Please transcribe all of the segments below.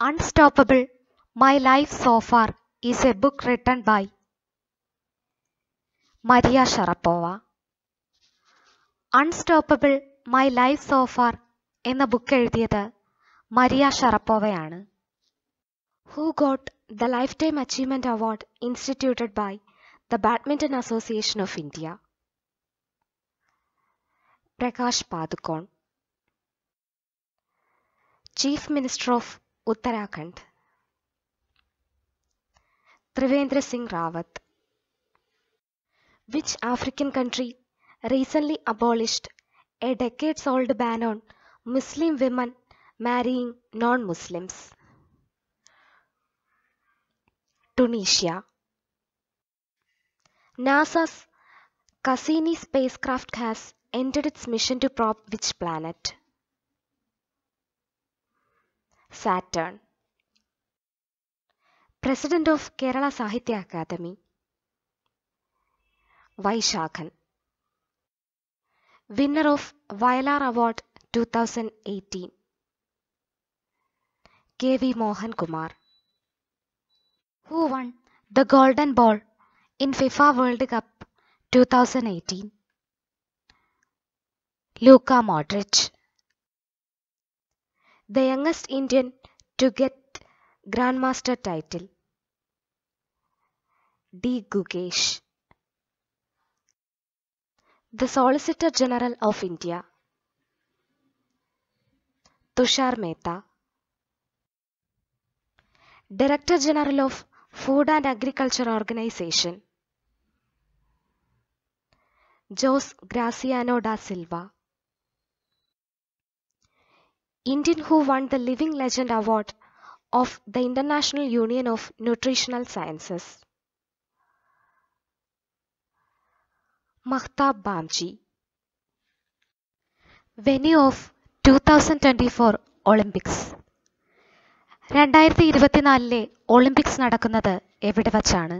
Unstoppable My Life So Far is a book written by Maria Sharapova. Unstoppable My Life So Far in the book edited Maria Sharapova. Who got the Lifetime Achievement Award instituted by the Badminton Association of India? Prakash Padukon, Chief Minister of Uttarakhand. Trivendra Singh Rawat. Which African country recently abolished a decades old ban on Muslim women marrying non Muslims? Tunisia. NASA's Cassini spacecraft has entered its mission to probe which planet? Saturn. President of Kerala Sahitya Academy. Vaishakhan. Winner of Vailar Award 2018. K.V. Mohan Kumar. Who won the Golden Ball in FIFA World Cup 2018? Luka Modric the youngest Indian to get Grandmaster title. D. Gugesh The Solicitor General of India Tushar Mehta Director General of Food and Agriculture Organization Jos Graciano da Silva Indian who won the Living Legend Award of the International Union of Nutritional Sciences. Mahtab Bamji Venue of 2024 Olympics രണ്ടായിരത്തി ഇരുപത്തിനാലിലെ Olympics നടക്കുന്നത് എവിടെ വച്ചാണ്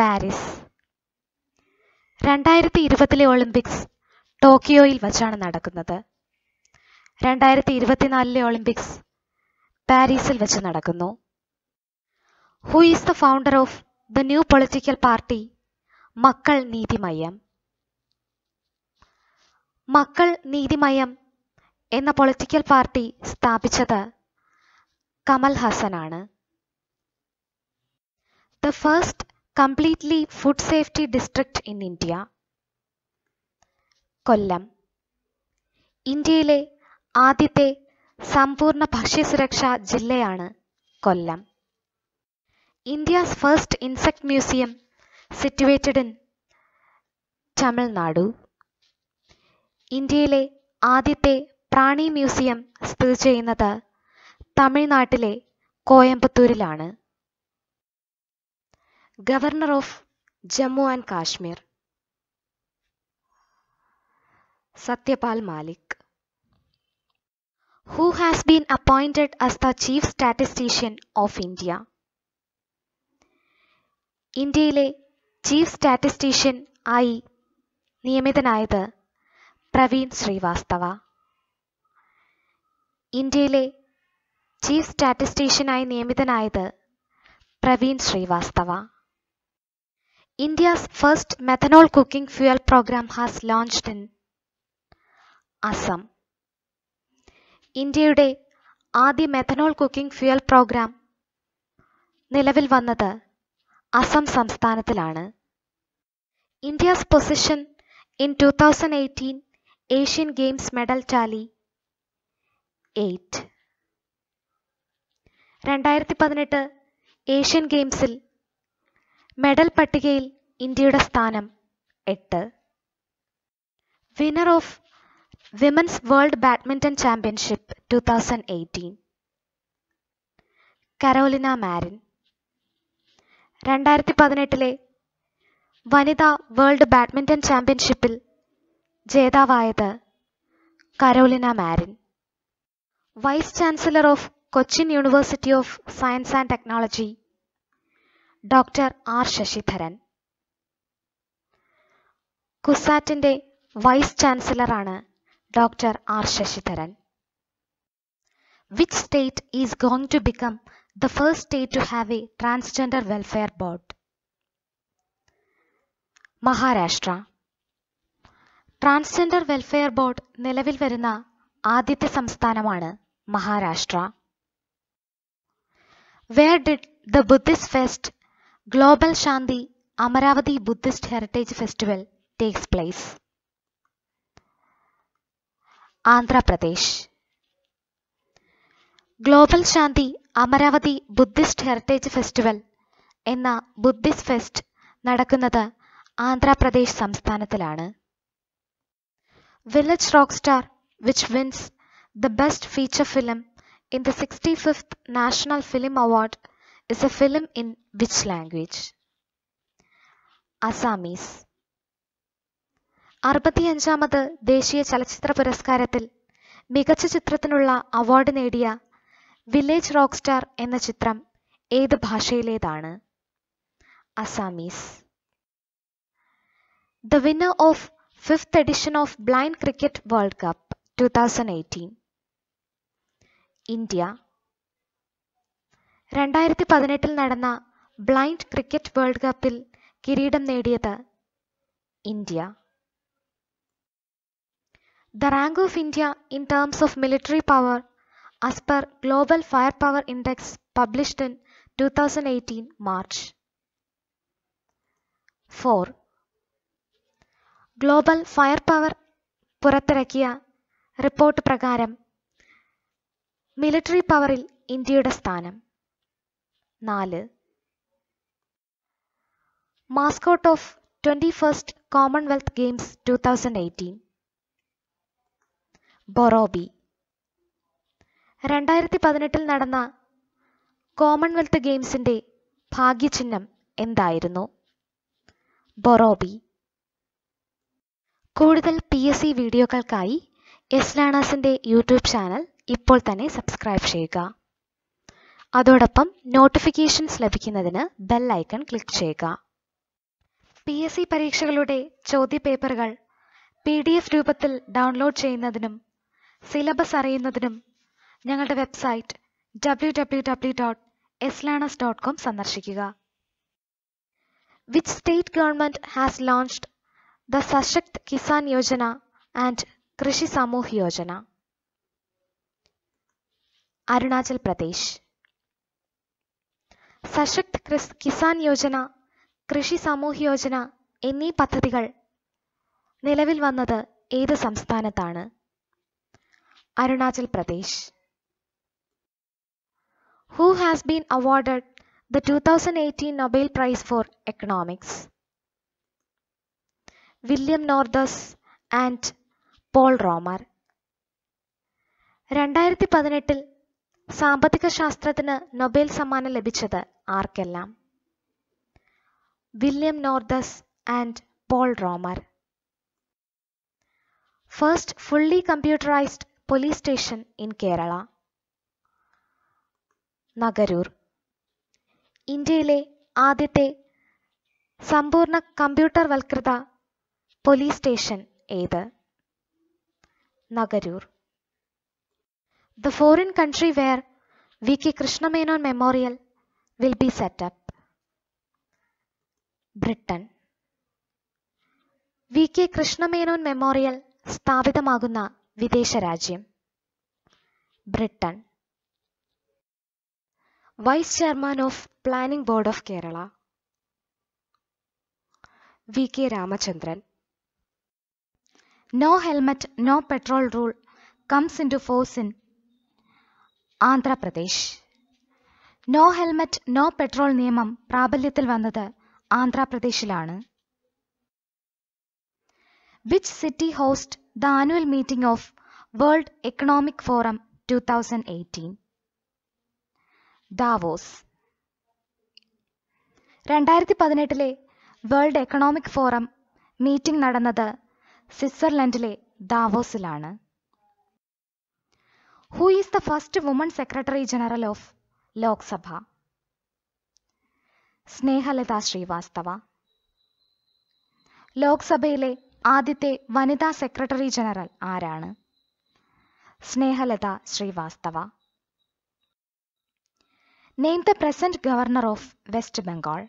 Paris രണ്ടായിരത്തി ഇരുപതിലെ Olympics ടോക്കിയോയിൽ വച്ചാണ് നടക്കുന്നത് രണ്ടായിരത്തി ഇരുപത്തിനാലിലെ ഒളിമ്പിക്സ് പാരീസിൽ വെച്ച് നടക്കുന്നു who is the founder of the new political party Makkal Needhi Maiam Makkal Needhi Maiam എന്ന പൊളിറ്റിക്കൽ പാർട്ടി സ്ഥാപിച്ചത് കമൽ ഹസനാണ് the first completely food safety district in India Kollam ഇന്ത്യയിലെ ആദ്യത്തെ സമ്പൂർണ്ണ ഭക്ഷ്യസുരക്ഷ ജില്ലയാണ് Kollam India's first insect museum situated in Tamil Nadu ഇന്ത്യയിലെ ആദ്യത്തെ പ്രാണി മ്യൂസിയം സ്ഥിതി ചെയ്യുന്നത് തമിഴ്നാട്ടിലെ കോയമ്പത്തൂരിലാണ് governor of Jammu and Kashmir Satyapal Malik who has been appointed as the Chief Statistician of India. ഇന്ത്യയിലെ ചീഫ് സ്റ്റാറ്റിസ്റ്റീഷ്യൻ ആയി നിയമിതനായത് പ്രവീൺ ശ്രീവാസ്തവ ഇന്ത്യയിലെ ചീഫ് സ്റ്റാറ്റിസ്റ്റീഷ്യനായി നിയമിതനായത് Praveen Srivastava India's first methanol cooking fuel programme has launched in Assam ഇന്ത്യയുടെ ആദ്യ മെഥനോൾ കുക്കിംഗ് ഫ്യൂൽ പ്രോഗ്രാം നിലവിൽ വന്നത് അസം സംസ്ഥാനത്തിലാണ് India's position in two thousand eighteen Asian Games medal tally eight രണ്ടായിരത്തി പതിനെട്ട് ഏഷ്യൻ ഗെയിംസിൽ മെഡൽ പട്ടികയിൽ ഇന്ത്യയുടെ സ്ഥാനം എട്ട് winner of women's world badminton championship two thousand eighteen Carolina Marin രണ്ടായിരത്തി പതിനെട്ടിലെ വനിതാ വേൾഡ് ബാഡ്മിന്റൺ ചാമ്പ്യൻഷിപ്പിൽ ജേതാവായത് Carolina Marin vice chancellor of Cochin university of science and technology doctor R Sasidharan കുസാറ്റിന്റെ വൈസ് ചാൻസലറാണ് doctor R Sasidharan Which state is going to become the first state to have a transgender welfare board? Maharashtra Transgender Welfare Board Nelevil Verena Aditya Samstana Mana Maharashtra Where did the Buddhist Fest Global Shanti Amaravati Buddhist Heritage Festival takes place? Andhra Pradesh global Shanti Amaravati Buddhist heritage festival എന്ന Buddhist fest നടക്കുന്നത് ആന്ധ്രാപ്രദേശ് സംസ്ഥാനത്തിലാണ് village rock star which wins the best feature film in the sixty fifth national film award is a film in which language Assamese അറുപത്തിയഞ്ചാമത് ദേശീയ ചലച്ചിത്ര പുരസ്കാരത്തിൽ മികച്ച ചിത്രത്തിനുള്ള award നേടിയ village rock star എന്ന ചിത്രം ഏത് ഭാഷയിലേതാണ് Assamese the winner of fifth edition of blind cricket world cup two thousand eighteen India രണ്ടായിരത്തി പതിനെട്ടിൽ നടന്ന ബ്ലൈൻഡ് ക്രിക്കറ്റ് വേൾഡ് കപ്പിൽ കിരീടം നേടിയത് India the rank of India in terms of military power as per Global Firepower Index published in 2018 March. 4. Global fire power പുറത്തിറക്കിയ report പ്രകാരം military പവറിൽ ഇന്ത്യയുടെ സ്ഥാനം നാല് mascot of twenty first commonwealth games two thousand eighteen Borobi രണ്ടായിരത്തി പതിനെട്ടിൽ നടന്ന commonwealth ഗെയിംസിന്റെ ഭാഗ്യചിഹ്നം എന്തായിരുന്നു ബൊറോബി കൂടുതൽ പി എസ് സി വീഡിയോകൾക്കായി എസ് ലേണേഴ്സിൻ്റെ യൂട്യൂബ് ചാനൽ ഇപ്പോൾ തന്നെ സബ്സ്ക്രൈബ് ചെയ്യുക അതോടൊപ്പം നോട്ടിഫിക്കേഷൻസ് ലഭിക്കുന്നതിന് ബെൽ ഐക്കൺ ക്ലിക്ക് ചെയ്യുക പി എസ് സി പരീക്ഷകളുടെ ചോദ്യപേപ്പറുകൾ പി ഡി എഫ് രൂപത്തിൽ ഡൗൺലോഡ് ചെയ്യുന്നതിനും സിലബസ് അറിയുന്നതിനും ഞങ്ങളുടെ website W W W dot S learners dot com സന്ദർശിക്കുക which state government has launched the Sashakt Kisan Yojana and Krishi Samuh Yojana Arunachal Pradesh സശക്ത് Kisan Yojana കൃഷി സമൂഹ് യോജന എന്നീ പദ്ധതികൾ നിലവിൽ വന്നത് ഏത് സംസ്ഥാനത്താണ് Arunachal Pradesh Who has been awarded the 2018 Nobel Prize for Economics? William Nordhaus and Paul Romer. Randarithi Padanetil Sambatika Shastratana Nobel Samana Lebichada Arkellam. William Nordhaus and Paul Romer. First fully computerized police station in Kerala. Nagaroor ഇന്ത്യയിലെ ആദ്യത്തെ സമ്പൂർണ്ണ computer വൽകൃത police station ഏത് Nagaroor the foreign country where V K Krishna Menon memorial will be set up Britain V K Krishna Menon memorial സ്ഥാപിതമാകുന്ന വിദേശ രാജ്യം Britain vice chairman of planning board of Kerala V K Ramachandran no helmet no petrol rule comes into force in Andhra Pradesh no helmet no petrol നിയമം പ്രാബല്യത്തിൽ വന്നത് ആന്ധ്രാപ്രദേശിലാണ് which city host the annual meeting of world economic forum two thousand eighteen Davos രണ്ടായിരത്തി പതിനെട്ടിലെ world economic forum meeting നടന്നത് സ്വിറ്റ്സർലൻഡിലെ ദാവോസിലാണ് who is the first woman secretary general of Lok Sabha Snehlata Srivastava ലോക്സഭയിലെ ആദ്യത്തെ വനിതാ സെക്രട്ടറി ജനറൽ ആരാണ് Snehlata Srivastava name the present governor of west Bengal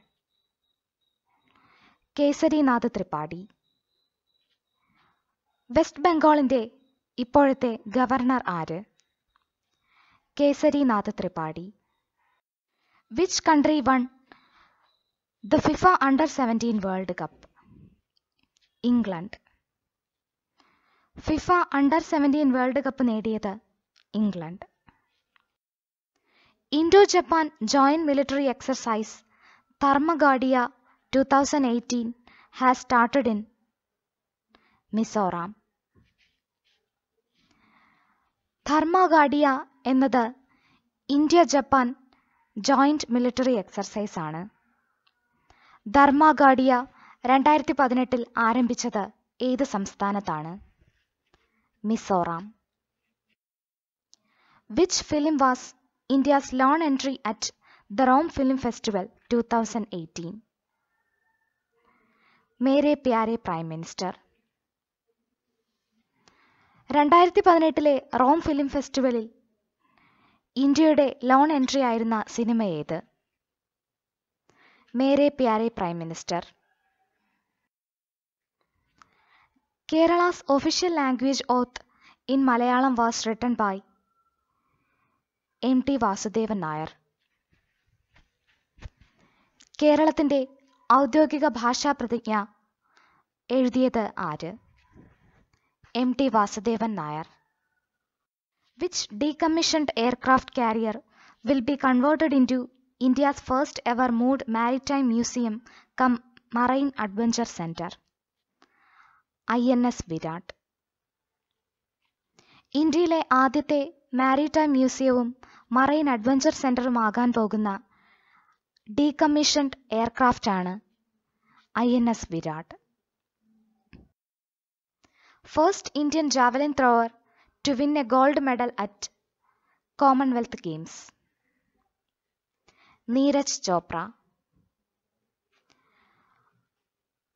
Keshari Nath Tripathi west ബംഗാളിൻ്റെ ഇപ്പോഴത്തെ ഗവർണർ ആര് Keshari Nath Tripathi which country won the FIFA under seventeen world cup England FIFA under seventeen world cup നേടിയത് England Indo Japan joint military exercise Dharma Guardian two thousand eighteen has started in Mizoram Dharma Guardian എന്നത് India Japan joint military exercise ആണ് Dharma Guardian രണ്ടായിരത്തി പതിനെട്ടിൽ ആരംഭിച്ചത് ഏത് സംസ്ഥാനത്താണ് Mizoram which film was India's lone entry at the Rome film festival two thousand eighteen Mere Pyare prime minister രണ്ടായിരത്തി പതിനെട്ടിലെ Rome film ഫെസ്റ്റിവലിൽ ഇന്ത്യയുടെ ലോൺ എൻട്രി ആയിരുന്ന സിനിമ ഏത് Mere Pyare prime minister Kerala's official language oath in Malayalam was written by M T Vasudevan Nair കേരളത്തിൻ്റെ ഔദ്യോഗിക ഭാഷാ പ്രതിജ്ഞ എഴുതിയത് ആര് M T Vasudevan Nair which decommissioned aircraft carrier will be converted into India's first ever mood maritime museum cum marine adventure centre I N S Viraat ഇന്ത്യയിലെ ആദ്യത്തെ maritime മ്യൂസിയവും marine adventure ആകാൻ പോകുന്ന ഡീകമ്മീഷൻഡ് ആണ് I N S Viraat first Indian javelin thrower to win a gold medal at commonwealth games Neeraj Chopra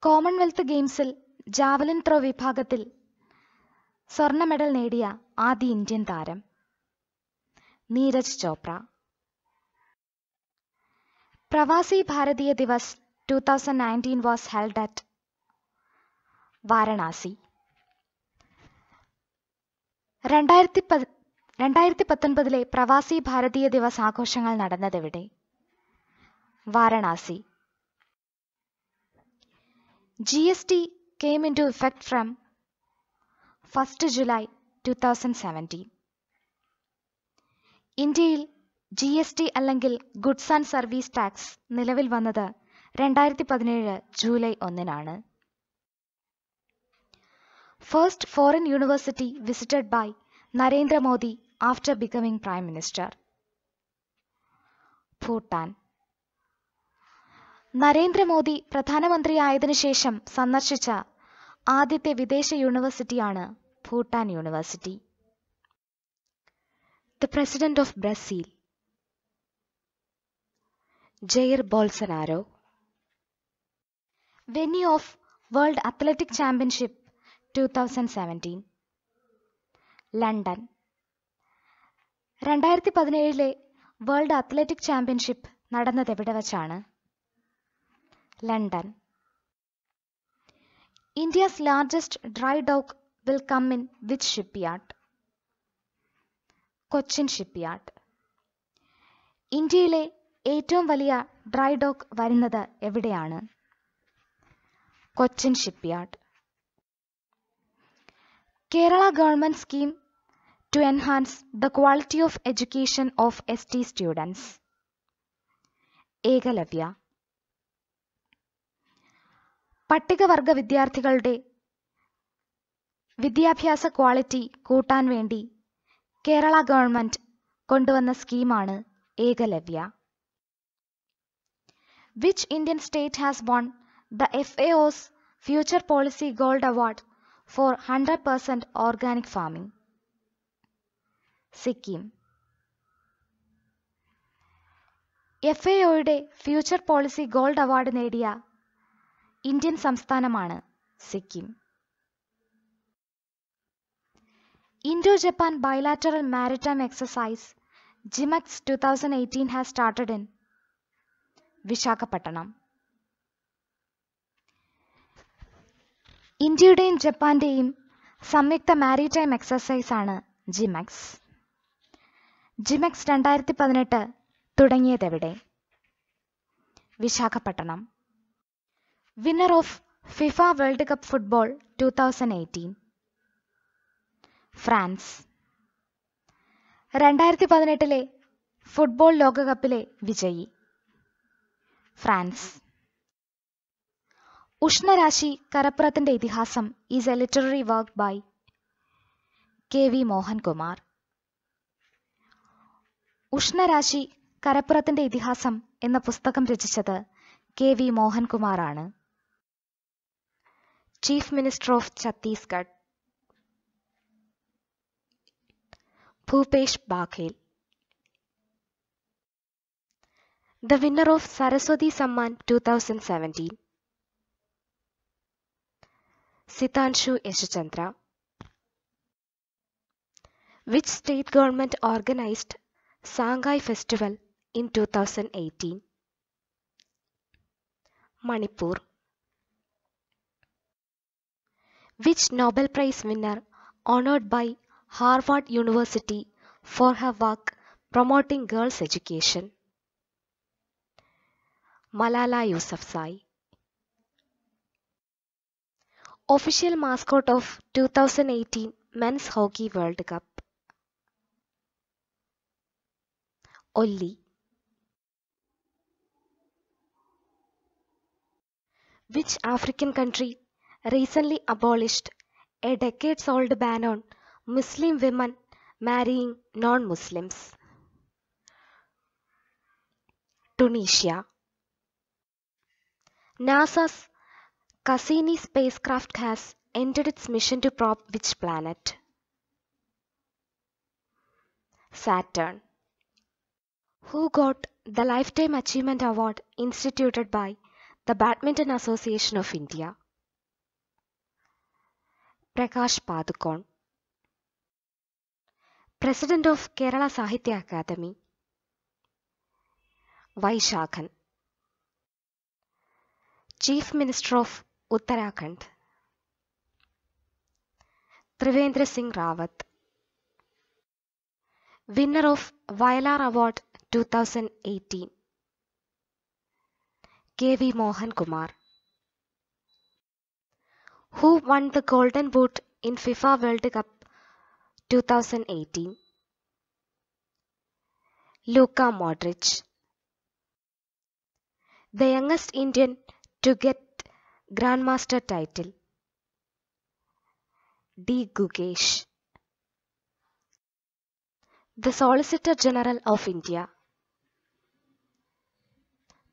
commonwealth ഗെയിംസിൽ javelin throw വിഭാഗത്തിൽ സ്വർണ്ണ medal നേടിയ ആദ്യ ഇന്ത്യൻ താരം Neeraj Chopra Pravasi Bharatiya Divas two thousand nineteen was held at Varanasi രണ്ടായിരത്തി രണ്ടായിരത്തി പത്തൊൻപതിലെ പ്രവാസി ഭാരതീയ ദിവസ് ആഘോഷങ്ങൾ നടന്നതെവിടെ Varanasi G S T came into effect from first July two thousand seventeen ഇന്ത്യയിൽ ജി എസ് ടി അല്ലെങ്കിൽ ഗുഡ്സ് ആൻഡ് സർവീസ് ടാക്സ് നിലവിൽ വന്നത് രണ്ടായിരത്തി പതിനേഴ് ജൂലൈ ഒന്നിനാണ് first foreign university visited by Narendra Modi after becoming prime minister Bhutan Narendra Modi പ്രധാനമന്ത്രിയായതിനു ശേഷം സന്ദർശിച്ച ആദ്യത്തെ വിദേശ യൂണിവേഴ്സിറ്റിയാണ് Bhutan university the president of Brazil Jair Bolsonaro venue of world athletic championship two thousand seventeen London രണ്ടായിരത്തി പതിനേഴിലെ വേൾഡ് അത്ലറ്റിക് ചാമ്പ്യൻഷിപ്പ് നടന്നത് എവിടെ വച്ചാണ് London India's largest dry dock will come in which shipyard? Cochin shipyard ഇന്ത്യയിലെ ഏറ്റവും വലിയ ഡ്രൈ ഡോക്ക് വരുന്നത് എവിടെയാണ് Cochin shipyard Kerala government scheme to enhance the quality of education of S T students Ekalavya പട്ടികവർഗ വിദ്യാർത്ഥികളുടെ വിദ്യാഭ്യാസ ക്വാളിറ്റി കൂട്ടാൻ വേണ്ടി കേരള ഗവൺമെന്റ് കൊണ്ടുവന്ന സ്കീമാണ് Ekalavya which Indian state has won the F A O future policy gold award for hundred percent organic farming Sikkim F A ഒയുടെ future policy gold award നേടിയ Indian സംസ്ഥാനമാണ് Sikkim Indo Japan bilateral maritime exercise JIMEX two thousand eighteen has started in Visakhapatnam ഇന്ത്യയുടെയും ജപ്പാന്റെയും സംയുക്ത maritime exercise ആണ് ജിമക്സ് JIMEX രണ്ടായിരത്തി പതിനെട്ട് തുടങ്ങിയതെവിടെ Visakhapatnam FIFA world cup football two thousand 2018 France രണ്ടായിരത്തി പതിനെട്ടിലെ ഫുട്ബോൾ ലോകകപ്പിലെ വിജയി France Ushnarashi Karappurathinte Ithihasam is a literary work by K V Mohankumar Ushnarashi Karappurathinte Ithihasam എന്ന പുസ്തകം രചിച്ചത് കെ വി മോഹൻകുമാറാണ് Chief Minister of Chhattisgarh Bhupesh Baghel The winner of Saraswati Samman 2017 Sitanshu Yashachandra Which state government organized Sangai Festival in 2018? Manipur which Nobel Prize winner honored by Harvard University for her work promoting girls' education? Malala Yousafzai. Official mascot of 2018 Men's Hockey World Cup. Ollie. Which African country recently abolished a decades old ban on Muslim women marrying non Muslims. Tunisia. NASA's Cassini spacecraft has ended its mission to probe which planet? Saturn. Who got the Lifetime Achievement Award instituted by the Badminton Association of India? Prakash Padukone, President of Kerala Sahitya Academy, Vaishakhan, Chief Minister of Uttarakhand, Trivendra Singh Rawat, winner of Vailar Award 2018, K.V. Mohan Kumar. Who won the Golden Boot in FIFA World Cup 2018? Luka Modric. The youngest Indian to get Grandmaster title. D. Gugesh. The Solicitor General of India.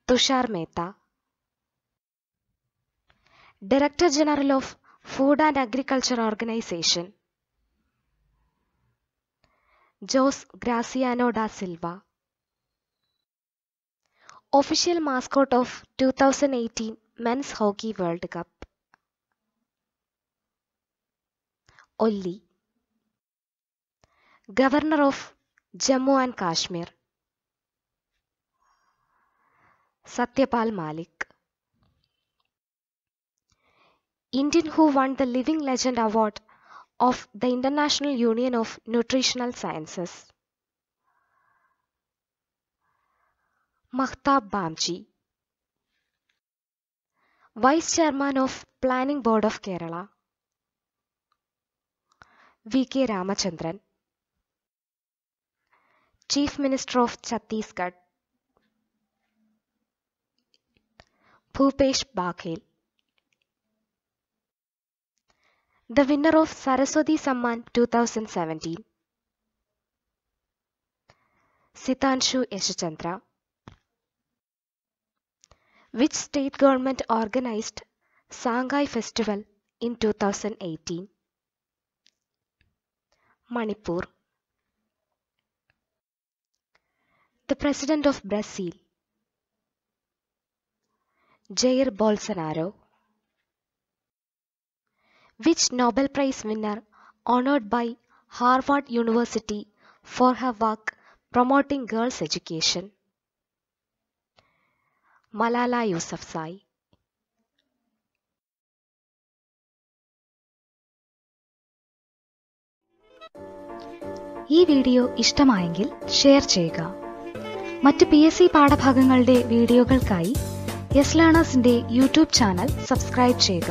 Tushar Mehta. Director General of Food and Agriculture Organization Jos Graciano da Silva Official mascot of 2018 Men's Hockey World Cup Olli Governor of Jammu and Kashmir Satyapal Malik Indian who won the Living Legend Award of the International Union of Nutritional Sciences. Mahtab Bamji, Vice Chairman of Planning Board of Kerala, V. K. Ramachandran, Chief Minister of Chhattisgarh, Bhupesh Baghel, the winner of Saraswati Samman 2017, Sitanshu Yashichandra. Which state government organized Sangai Festival in 2018? Manipur. The President of Brazil, Jair Bolsonaro. which Nobel Prize winner honored by Harvard University for her work promoting girls' education. Malala Yousafzai ഈ video ഇഷ്ടമായെങ്കിൽ share ചെയ്യുക മറ്റ് P S C പാഠഭാഗങ്ങളുടെ വീഡിയോകൾക്കായി yes ലേണേഴ്സിന്റെ YouTube channel subscribe ചെയ്യുക